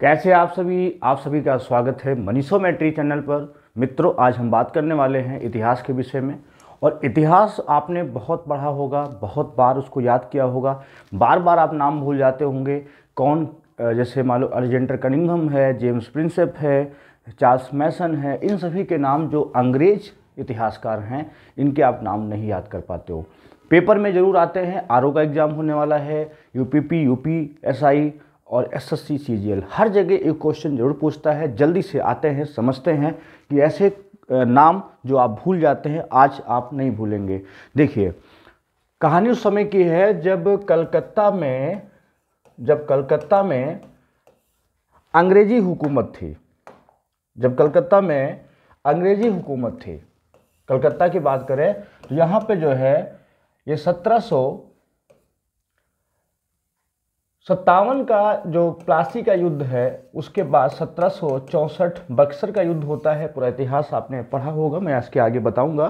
कैसे आप सभी आप सभी का स्वागत है मनीषो मैट्री चैनल पर मित्रों आज हम बात करने वाले हैं इतिहास के विषय में और इतिहास आपने बहुत पढ़ा होगा बहुत बार उसको याद किया होगा बार बार आप नाम भूल जाते होंगे कौन जैसे मान लो अलेक्जेंडर कनिंगम है जेम्स प्रिंसेप है चार्ल्स मैसन है इन सभी के नाम जो अंग्रेज इतिहासकार हैं इनके आप नाम नहीं याद कर पाते हो पेपर में ज़रूर आते हैं आर का एग्ज़ाम होने वाला है U P P U P S I और एसएससी सीजीएल हर जगह एक क्वेश्चन जरूर पूछता है जल्दी से आते हैं समझते हैं कि ऐसे नाम जो आप भूल जाते हैं आज आप नहीं भूलेंगे देखिए कहानी उस समय की है जब कलकत्ता में जब कलकत्ता में अंग्रेजी हुकूमत थी जब कलकत्ता में अंग्रेजी हुकूमत थी कलकत्ता की बात करें तो यहाँ पे जो है ये सत्रह सत्तावन का जो प्लासी का युद्ध है उसके बाद सत्रह सौ चौंसठ बक्सर का युद्ध होता है पूरा इतिहास आपने पढ़ा होगा मैं इसके आगे बताऊंगा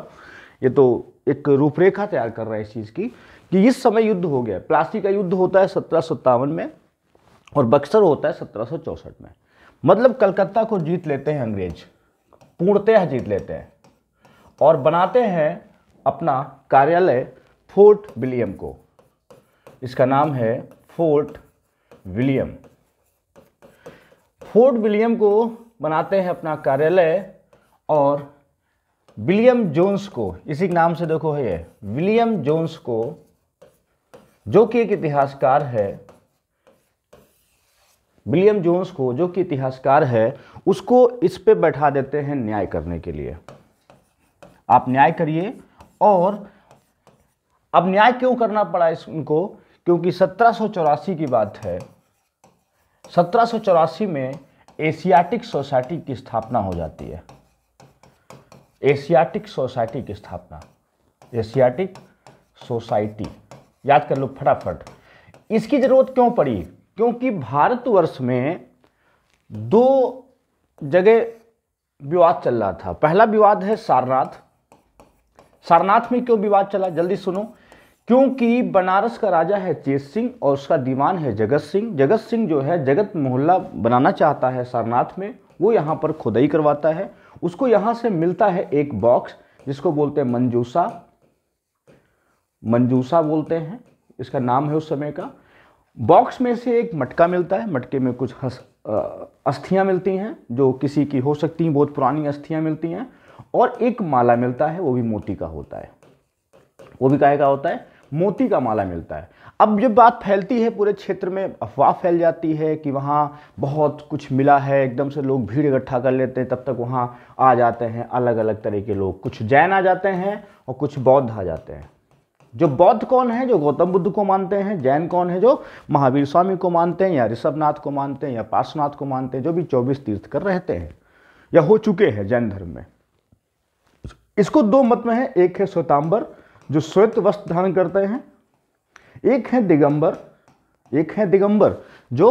ये तो एक रूपरेखा तैयार कर रहा है इस चीज़ की कि इस समय युद्ध हो गया प्लासी का युद्ध होता है सत्रह में और बक्सर होता है सत्रह में मतलब कलकत्ता को जीत लेते हैं अंग्रेज पूर्णतः जीत लेते हैं और बनाते हैं अपना कार्यालय फोर्ट विलियम को इसका नाम है फोर्ट विलियम फोर्ट विलियम को बनाते हैं अपना कार्यालय और विलियम जोन्स को इसी नाम से देखो ये विलियम जोन्स को जो कि एक इतिहासकार है विलियम जोन्स को जो कि इतिहासकार है उसको इस पे बैठा देते हैं न्याय करने के लिए आप न्याय करिए और अब न्याय क्यों करना पड़ा इसको उनको क्योंकि सत्रह की बात है सत्रह में एशियाटिक सोसाइटी की स्थापना हो जाती है एशियाटिक सोसाइटी की स्थापना एशियाटिक सोसाइटी याद कर लो फटाफट इसकी ज़रूरत क्यों पड़ी क्योंकि भारतवर्ष में दो जगह विवाद चल रहा था पहला विवाद है सारनाथ सारनाथ में क्यों विवाद चला जल्दी सुनो क्योंकि बनारस का राजा है चेत सिंह और उसका दीवान है जगत सिंह जगत सिंह जो है जगत मोहल्ला बनाना चाहता है सारनाथ में वो यहाँ पर खुदाई करवाता है उसको यहाँ से मिलता है एक बॉक्स जिसको बोलते हैं मंजूसा मंजूसा बोलते हैं इसका नाम है उस समय का बॉक्स में से एक मटका मिलता है मटके में कुछ हस अस्थियाँ मिलती हैं जो किसी की हो सकती हैं बहुत पुरानी अस्थियाँ मिलती हैं और एक माला मिलता है वो भी मोती का होता है वो भी काहे का होता है मोती का माला मिलता है अब जब बात फैलती है पूरे क्षेत्र में अफवाह फैल जाती है कि वहाँ बहुत कुछ मिला है एकदम से लोग भीड़ इकट्ठा कर लेते हैं तब तक वहाँ आ जाते हैं अलग अलग तरह के लोग कुछ जैन आ जाते हैं और कुछ बौद्ध आ जाते हैं जो बौद्ध कौन है जो गौतम बुद्ध को मानते हैं जैन कौन है जो महावीर स्वामी को मानते हैं या ऋषभनाथ को मानते हैं या पार्श्वनाथ को मानते हैं जो भी चौबीस तीर्थ कर रहते हैं या हो चुके हैं जैन धर्म में इसको दो मत में है एक है स्वतांबर जो श्वेत वस्त्र धारण करते हैं एक है दिगंबर एक है दिगंबर जो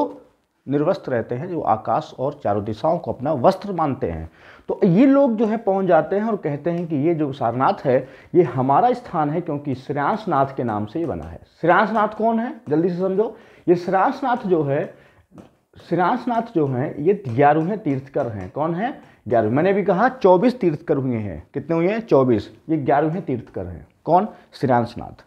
निर्वस्त्र रहते हैं जो आकाश और चारों दिशाओं को अपना वस्त्र मानते हैं तो ये लोग जो है पहुंच जाते हैं और कहते हैं कि ये जो सारनाथ है ये हमारा स्थान है क्योंकि श्रेयांशनाथ के नाम से ये बना है श्रेयांशनाथ कौन है जल्दी से समझो ये श्रेयांशनाथ जो है श्रेयांशनाथ जो है ये ग्यारहवें तीर्थकर हैं कौन है ग्यारह मैंने भी कहा चौबीस तीर्थकर हुए हैं कितने हुए हैं चौबीस ये ग्यारहवें तीर्थकर हैं कौन श्रीरांशनाथ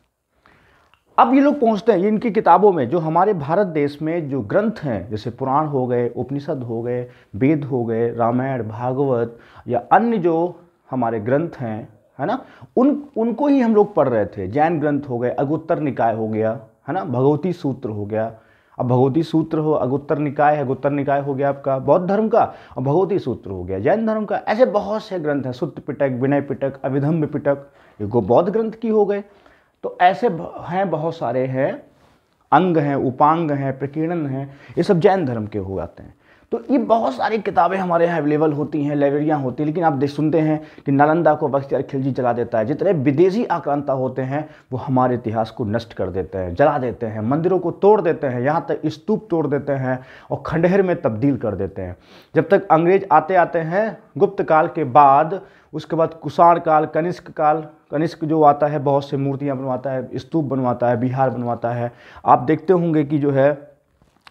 अब ये लोग पहुंचते हैं इनकी किताबों में जो हमारे भारत देश में जो ग्रंथ हैं जैसे पुराण हो गए उपनिषद हो गए वेद हो गए रामायण भागवत या अन्य जो हमारे ग्रंथ हैं है ना उन उनको ही हम लोग पढ़ रहे थे जैन ग्रंथ हो गए अगोत्तर निकाय हो गया है ना भगवती सूत्र हो गया अब भगवती सूत्र हो अगोत्तर निकाय है अगोत्तर निकाय हो गया आपका बौद्ध धर्म का और भगवती सूत्र हो गया जैन धर्म का ऐसे बहुत से ग्रंथ हैं सुत्त पिटक विनय पिटक अभिधम्ब पिटक ये गो बौद्ध ग्रंथ की हो गए तो ऐसे हैं बहुत सारे हैं अंग हैं उपांग हैं प्रकीर्णन हैं ये सब जैन धर्म के हो जाते हैं तो ये बहुत सारी किताबें हमारे यहाँ अवेलेबल होती हैं लाइब्रेरियाँ होती हैं लेकिन आप देख सुनते हैं कि नालंदा को बख्तियार खिलजी जला देता है जितने विदेशी आक्रांता होते हैं वो हमारे इतिहास को नष्ट कर देते हैं जला देते हैं मंदिरों को तोड़ देते हैं यहाँ तक स्तूप तोड़ देते हैं और खंडहर में तब्दील कर देते हैं जब तक अंग्रेज आते आते हैं गुप्त काल के बाद उसके बाद कुषाण काल कनिष्क काल कनिष्क जो आता है बहुत से मूर्तियाँ बनवाता है स्तूप बनवाता है बिहार बनवाता है आप देखते होंगे कि जो है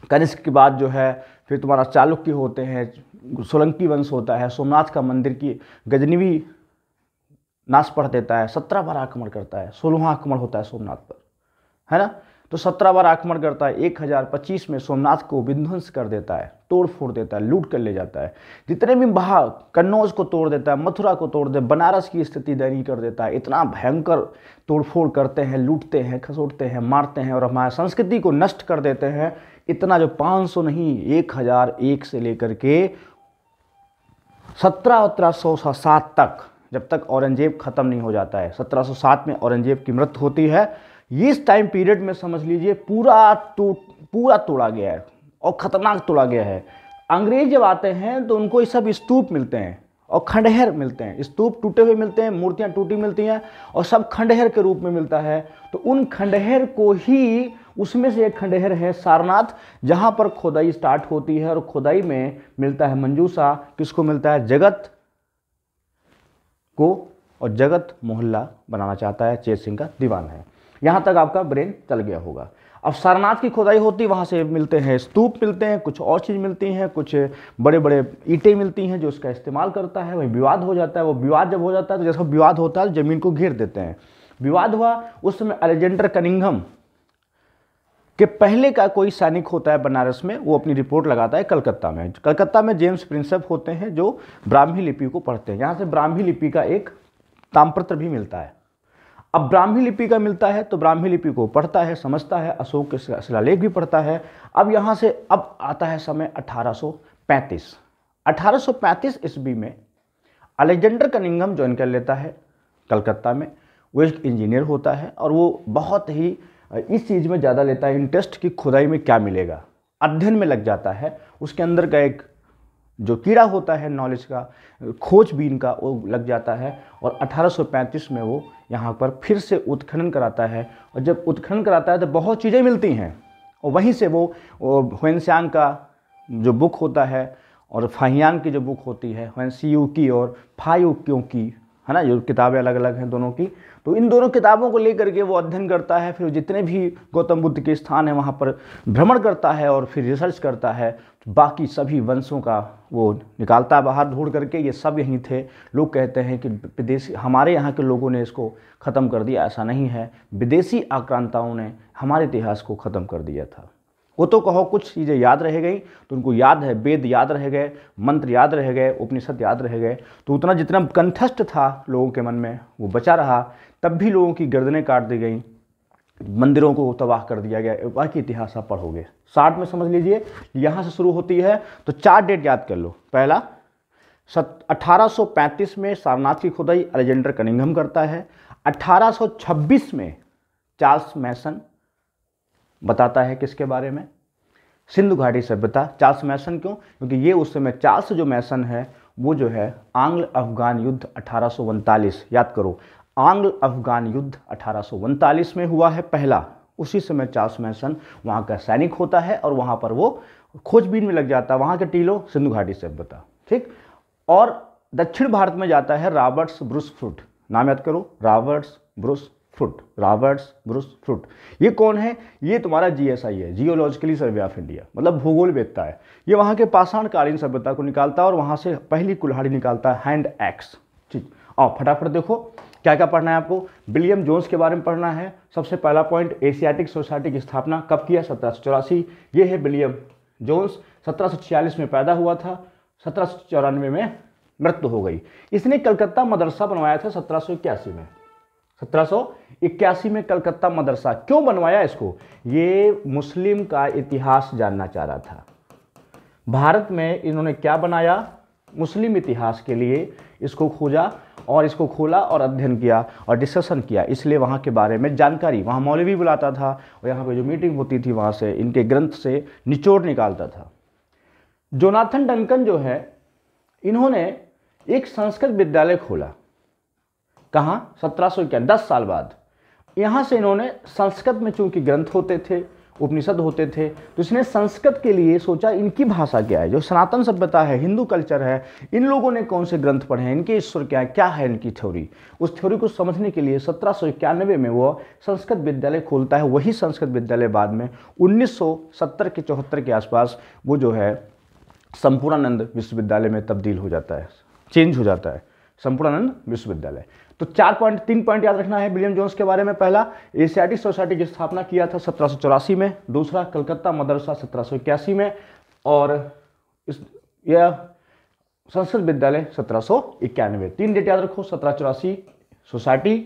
कनिष्क के बाद जो है फिर तुम्हारा चालुक्य होते हैं सोलंकी वंश होता है सोमनाथ का मंदिर की गजनवी नाश पढ़ देता है सत्रह बार आक्रमण करता है सोलहवा आक्रमण होता है सोमनाथ पर है ना तो सत्रह बार आक्रमण करता है एक हजार पच्चीस में सोमनाथ को विध्वंस कर देता है तोड़ फोड़ देता है लूट कर ले जाता है जितने भी बहा कन्नौज को तोड़ देता है मथुरा को तोड़ दे बनारस की स्थिति दयनीय कर देता है इतना भयंकर तोड़फोड़ करते हैं लूटते हैं खसोटते हैं मारते हैं और हमारे संस्कृति को नष्ट कर देते हैं इतना जो 500 नहीं 1001 से लेकर के सत्रह सत्रह सौ सात तक जब तक औरंगजेब ख़त्म नहीं हो जाता है 1707 में औरंगजेब की मृत्यु होती है इस टाइम पीरियड में समझ लीजिए पूरा तो पूरा तोड़ा गया है और ख़तरनाक तोड़ा गया है अंग्रेज जब आते हैं तो उनको ये सब स्तूप मिलते हैं और खंडहर मिलते हैं स्तूप टूटे हुए मिलते हैं मूर्तियाँ टूटी मिलती हैं और सब खंडहर के रूप में मिलता है तो उन खंडहर को ही उसमें से एक खंडहर है सारनाथ जहाँ पर खुदाई स्टार्ट होती है और खुदाई में मिलता है मंजूसा किसको मिलता है जगत को और जगत मोहल्ला बनाना चाहता है चेत सिंह का दीवान है यहाँ तक आपका ब्रेन चल गया होगा अब सारनाथ की खुदाई होती वहाँ से मिलते हैं स्तूप मिलते हैं कुछ और चीज़ मिलती हैं कुछ बड़े बड़े ईंटें मिलती हैं जो उसका इस्तेमाल करता है वही विवाद हो जाता है वो विवाद जब हो जाता है तो जैसा विवाद होता है जमीन को घेर देते हैं विवाद हुआ उस समय अलेजेंडर कनिंगम कि पहले का कोई सैनिक होता है बनारस में वो अपनी रिपोर्ट लगाता है कलकत्ता में कलकत्ता में जेम्स प्रिंसप होते हैं जो ब्राह्मी लिपि को पढ़ते हैं यहाँ से ब्राह्मी लिपि का एक तामपत्र भी मिलता है अब ब्राह्मी लिपि का मिलता है तो ब्राह्मी लिपि को पढ़ता है समझता है अशोक के शिलालेख भी पढ़ता है अब यहाँ से अब आता है समय 1835 1835 ईस्वी में अलेक्जेंडर कनिंगम ज्वाइन कर लेता है कलकत्ता में वो एक इंजीनियर होता है और वो बहुत ही इस चीज़ में ज़्यादा लेता है इंटरेस्ट कि खुदाई में क्या मिलेगा अध्ययन में लग जाता है उसके अंदर का एक जो कीड़ा होता है नॉलेज का खोजबीन का वो लग जाता है और 1835 में वो यहाँ पर फिर से उत्खनन कराता है और जब उत्खनन कराता है तो बहुत चीज़ें मिलती हैं और वहीं से वो हुएनस्यांग का जो बुक होता है और फाहियान की जो बुक होती है हुएन सी यू की और फायू क्यों की है ना जो किताबें अलग अलग हैं दोनों की तो इन दोनों किताबों को लेकर के वो अध्ययन करता है फिर जितने भी गौतम बुद्ध के स्थान हैं वहाँ पर भ्रमण करता है और फिर रिसर्च करता है तो बाकी सभी वंशों का वो निकालता है बाहर ढूंढ करके ये सब यहीं थे लोग कहते हैं कि विदेशी हमारे यहाँ के लोगों ने इसको ख़त्म कर दिया ऐसा नहीं है विदेशी आक्रांताओं ने हमारे इतिहास को ख़त्म कर दिया था वो तो कहो कुछ चीज़ें याद रह गई तो उनको याद है वेद याद रह गए मंत्र याद रह गए उपनिषद याद रह गए तो उतना जितना कंठस्थ था लोगों के मन में वो बचा रहा तब भी लोगों की गर्दनें काट दी गई मंदिरों को तबाह कर दिया गया बाकी इतिहास आप पढ़ोगे साठ में समझ लीजिए यहाँ से शुरू होती है तो चार डेट याद कर लो पहला सत में सारनाथ की खुदाई अलेजेंडर कनिंगम करता है 1826 में चार्ल्स मैसन बताता है किसके बारे में सिंधु घाटी सभ्यता चार्ल्स मैसन क्यों क्योंकि ये उस समय चार्ल्स जो मैसन है वो जो है आंग्ल अफगान युद्ध अठारह याद करो आंग्ल अफगान युद्ध अठारह में हुआ है पहला उसी समय चार्ल्स मैसन वहाँ का सैनिक होता है और वहाँ पर वो खोजबीन में लग जाता है वहाँ के टीलो सिंधु घाटी सभ्यता ठीक और दक्षिण भारत में जाता है रॉबर्ट्स ब्रूसफुट नाम याद करो Roberts Bruce Foote Roberts Bruce Foote ये कौन है ये तुम्हारा जीएसआई है जियोलॉजिकली सर्वे ऑफ इंडिया मतलब भूगोल वेदता है ये वहाँ के पाषाणकालीन सभ्यता को निकालता है और वहाँ से पहली कुल्हाड़ी निकालता है हैंड एक्स ठीक आओ फटाफट देखो क्या क्या पढ़ना है आपको विलियम जोन्स के बारे में पढ़ना है सबसे पहला पॉइंट एशियाटिक सोसाइटी की स्थापना कब किया सत्रह ये है विलियम जोन्स सत्रह में पैदा हुआ था सत्रह में मृत्यु हो गई इसने कलकत्ता मदरसा बनवाया था सत्रह में सत्रह में कलकत्ता मदरसा क्यों बनवाया इसको ये मुस्लिम का इतिहास जानना चाह रहा था भारत में इन्होंने क्या बनाया मुस्लिम इतिहास के लिए इसको खोजा और इसको खोला और अध्ययन किया और डिस्कशन किया इसलिए वहाँ के बारे में जानकारी वहाँ मौलवी बुलाता था और यहाँ पे जो मीटिंग होती थी वहाँ से इनके ग्रंथ से निचोड़ निकालता था जोनाथन डंकन जो है इन्होंने एक संस्कृत विद्यालय खोला कहाँ सत्रह सौ इक्यानवे दस साल बाद यहाँ से इन्होंने संस्कृत में चूंकि ग्रंथ होते थे उपनिषद होते थे तो इसने संस्कृत के लिए सोचा इनकी भाषा क्या है जो सनातन सभ्यता है हिंदू कल्चर है इन लोगों ने कौन से ग्रंथ पढ़े हैं इनके ईश्वर क्या है क्या है इनकी थ्योरी उस थ्योरी को समझने के लिए सत्रह में वो संस्कृत विद्यालय खोलता है वही संस्कृत विद्यालय बाद में 1970 के चौहत्तर के आसपास वो जो है संपूर्णानंद विश्वविद्यालय में तब्दील हो जाता है चेंज हो जाता है संपूर्णानंद विश्वविद्यालय तो चार पॉइंट तीन पॉइंट याद रखना है विलियम जोन्स के बारे में पहला एशियाटिक सोसाइटी की स्थापना किया था सत्रह में दूसरा कलकत्ता मदरसा सत्रह में और इस यह संस्कृत विद्यालय सत्रह तीन डेट याद रखो सत्रह सोसाइटी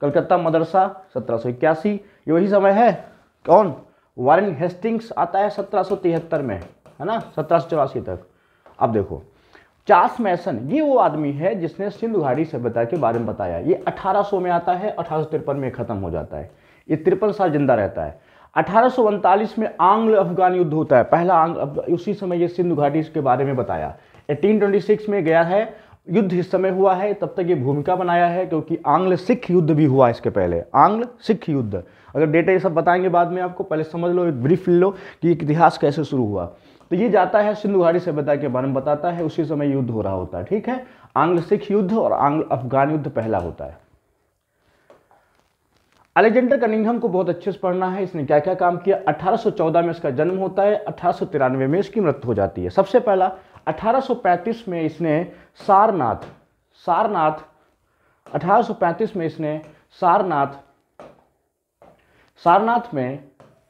कलकत्ता मदरसा सत्रह ये वही समय है कौन वारन हेस्टिंग्स आता है सत्रह में है ना सत्रह तक अब देखो चार्ल्स मैसन ये वो आदमी है जिसने सिंधु घाटी सभ्यता के बारे में बताया ये 1800 में आता है अठारह में ख़त्म हो जाता है ये तिरपन साल जिंदा रहता है अठारह में आंग्ल अफगान युद्ध होता है पहला आंग्ल उसी समय ये सिंधु घाटी के बारे में बताया 1826 में गया है युद्ध इस समय हुआ है तब तक ये भूमिका बनाया है क्योंकि आंग्ल सिख युद्ध भी हुआ इसके पहले आंग्ल सिख युद्ध अगर डेटा ये सब बताएंगे बाद में आपको पहले समझ लो एक ब्रीफ लो कि इतिहास कैसे शुरू हुआ तो ये जाता है घाटी सभ्यता के बारे में बताता है उसी समय युद्ध हो रहा होता है ठीक है आंग्ल सिख युद्ध और आंग्ल अफगान युद्ध पहला होता है अलेक्जेंडर कनिंगम को बहुत अच्छे से पढ़ना है इसने क्या क्या काम किया 1814 में इसका जन्म होता है अठारह में इसकी मृत्यु हो जाती है सबसे पहला 1835 में इसने सारनाथ सारनाथ 1835 में इसने सारनाथ सारनाथ में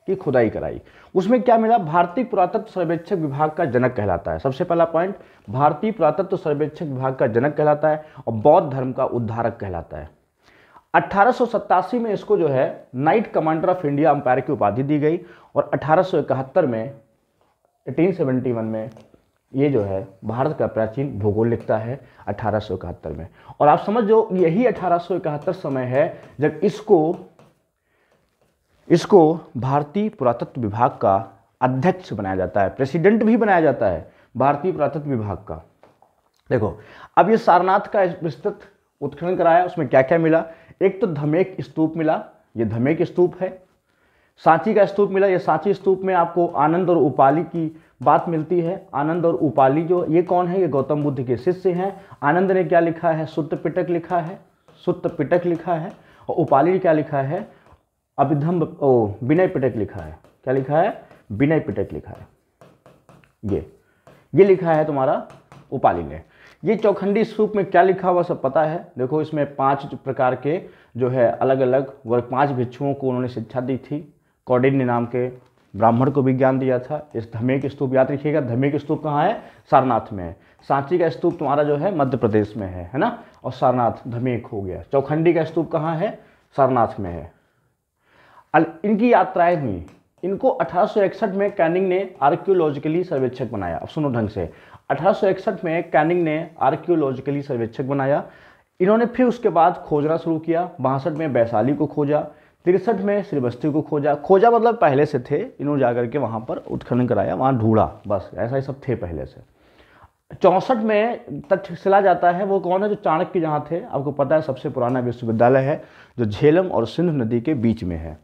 की खुदाई कराई उसमें क्या मिला भारतीय पुरातत्व सर्वेक्षक विभाग का जनक कहलाता है सबसे पहला पॉइंट भारतीय पुरातत्व सर्वेक्षक विभाग का जनक कहलाता है और बौद्ध धर्म का उद्धारक कहलाता है अट्ठारह में इसको जो है knight commander of India empire की उपाधि दी गई और अठारह में एटीन में ये जो है भारत का प्राचीन भूगोल लिखता है अठारह में और आप समझ जो यही अठारह समय है जब इसको इसको भारतीय पुरातत्व विभाग का अध्यक्ष बनाया जाता है प्रेसिडेंट भी बनाया जाता है भारतीय पुरातत्व विभाग का देखो अब ये सारनाथ का विस्तृत उत्खनन कराया उसमें क्या क्या मिला एक तो धमेक स्तूप मिला ये धमेक स्तूप है सांची का स्तूप मिला ये सांची स्तूप में आपको आनंद और उपाली की बात मिलती है आनंद और उपाली जो ये कौन है ये गौतम बुद्ध के शिष्य हैं आनंद ने क्या लिखा है सुत्त पिटक लिखा है सुत्त पिटक लिखा है और उपाली ने क्या लिखा है अभिधम्ब ओ विनय पिटक लिखा है क्या लिखा है विनय पिटक लिखा है ये ये लिखा है तुम्हारा उपाली ने ये चौखंडी सूप में क्या लिखा हुआ सब पता है देखो इसमें पांच प्रकार के जो है अलग अलग वर्ग पांच भिक्षुओं को उन्होंने शिक्षा दी थी कौडिन्य नाम के ब्राह्मण को भी ज्ञान दिया था इस धमे के स्तूप याद रखिएगा धमे के स्तूप कहाँ है सारनाथ में है सांची का स्तूप तुम्हारा जो है मध्य प्रदेश में है है ना और सारनाथ धमेक हो गया चौखंडी का स्तूप कहाँ है सारनाथ में है इनकी यात्राएं हुई इनको अठारह में कैनिंग ने आर्क्योलॉजिकली सर्वेक्षक बनाया अब सुनो ढंग से अठारह में कैनिंग ने आर्क्योलॉजिकली सर्वेक्षक बनाया इन्होंने फिर उसके बाद खोजना शुरू किया बासठ में वैशाली को खोजा तिरसठ में श्रीवस्ती को खोजा खोजा मतलब पहले से थे इन्होंने जाकर के वहाँ पर उत्खनन कराया वहाँ ढूंढा बस ऐसा ही सब थे पहले से चौंसठ में तक्षशिला जाता है वो कौन है जो चाणक्य जहाँ थे आपको पता है सबसे पुराना विश्वविद्यालय है जो झेलम और सिंधु नदी के बीच में है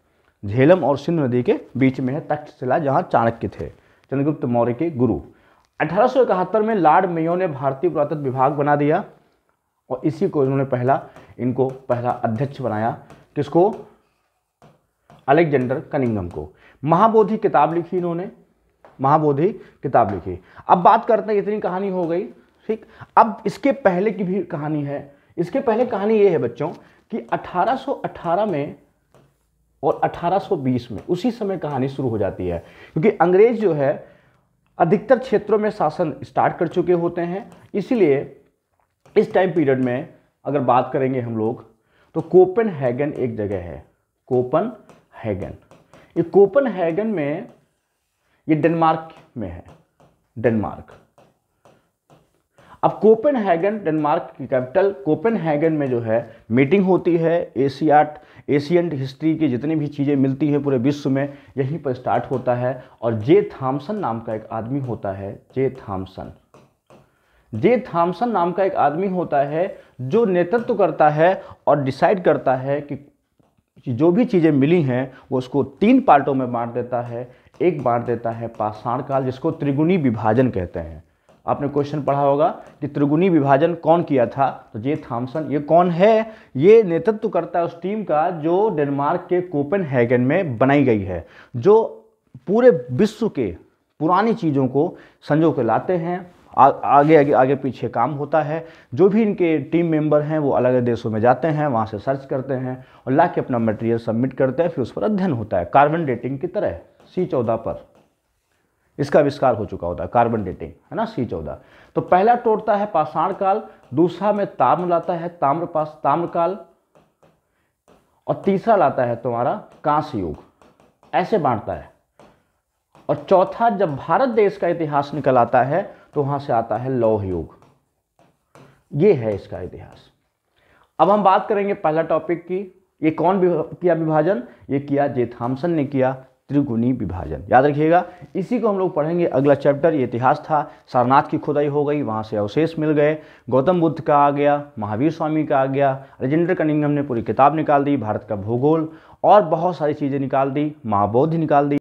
झेलम और सिंधु नदी के बीच में है तक्षशिला जहाँ चाणक्य थे चंद्रगुप्त मौर्य के गुरु अठारह में लॉर्ड मेयो ने भारतीय पुरातत्व विभाग बना दिया और इसी को उन्होंने पहला इनको पहला अध्यक्ष बनाया किसको अलेक्जेंडर कनिंगम को महाबोधि किताब लिखी इन्होंने महाबोधि किताब लिखी अब बात करते हैं इतनी कहानी हो गई ठीक अब इसके पहले की भी कहानी है इसके पहले कहानी ये है बच्चों कि 1818 में और 1820 में उसी समय कहानी शुरू हो जाती है क्योंकि अंग्रेज जो है अधिकतर क्षेत्रों में शासन स्टार्ट कर चुके होते हैं इसीलिए इस टाइम पीरियड में अगर बात करेंगे हम लोग तो कोपन हैगन एक जगह है कोपन हैगन ये कोपन हैगन में ये डेनमार्क में है डेनमार्क अब कोपेनहेगन डेनमार्क की कैपिटल कोपेनहेगन में जो है मीटिंग होती है एशियाट एशियन हिस्ट्री की जितनी भी चीज़ें मिलती हैं पूरे विश्व में यहीं पर स्टार्ट होता है और जे थामसन नाम का एक आदमी होता है जे थामसन जे थामसन नाम का एक आदमी होता है जो नेतृत्व करता है और डिसाइड करता है कि जो भी चीज़ें मिली हैं वो उसको तीन पार्टों में बांट देता है एक बांट देता है पाषाण काल जिसको त्रिगुणी विभाजन कहते हैं आपने क्वेश्चन पढ़ा होगा कि त्रिगुणी विभाजन कौन किया था तो जे थॉमसन ये कौन है ये नेतृत्व करता है उस टीम का जो डेनमार्क के हैगन में बनाई गई है जो पूरे विश्व के पुरानी चीज़ों को संजो के लाते हैं आ, आगे आगे आगे पीछे काम होता है जो भी इनके टीम मेंबर हैं वो अलग अलग देशों में जाते हैं वहाँ से सर्च करते हैं और ला के अपना मटेरियल सबमिट करते हैं फिर उस पर अध्ययन होता है कार्बन डेटिंग की तरह सी चौदह पर इसका आविष्कार हो चुका होता है कार्बन डेटिंग है ना सी चौदह तो पहला टोटता है पाषाण काल दूसरा में ताम्र लाता है ताम्र पास ताम्र काल और तीसरा लाता है तुम्हारा कांस युग ऐसे बांटता है और चौथा जब भारत देश का इतिहास निकल आता है तो वहां से आता है लौह युग ये है इसका इतिहास अब हम बात करेंगे पहला टॉपिक की ये कौन किया विभाजन ये किया जे थॉम्सन ने किया त्रिगुणी विभाजन याद रखिएगा इसी को हम लोग पढ़ेंगे अगला चैप्टर ये इतिहास था सारनाथ की खुदाई हो गई वहाँ से अवशेष मिल गए गौतम बुद्ध का आ गया महावीर स्वामी का आ गया राजेंद्र कनिंगम ने पूरी किताब निकाल दी भारत का भूगोल और बहुत सारी चीज़ें निकाल दी महाबोधि निकाल दी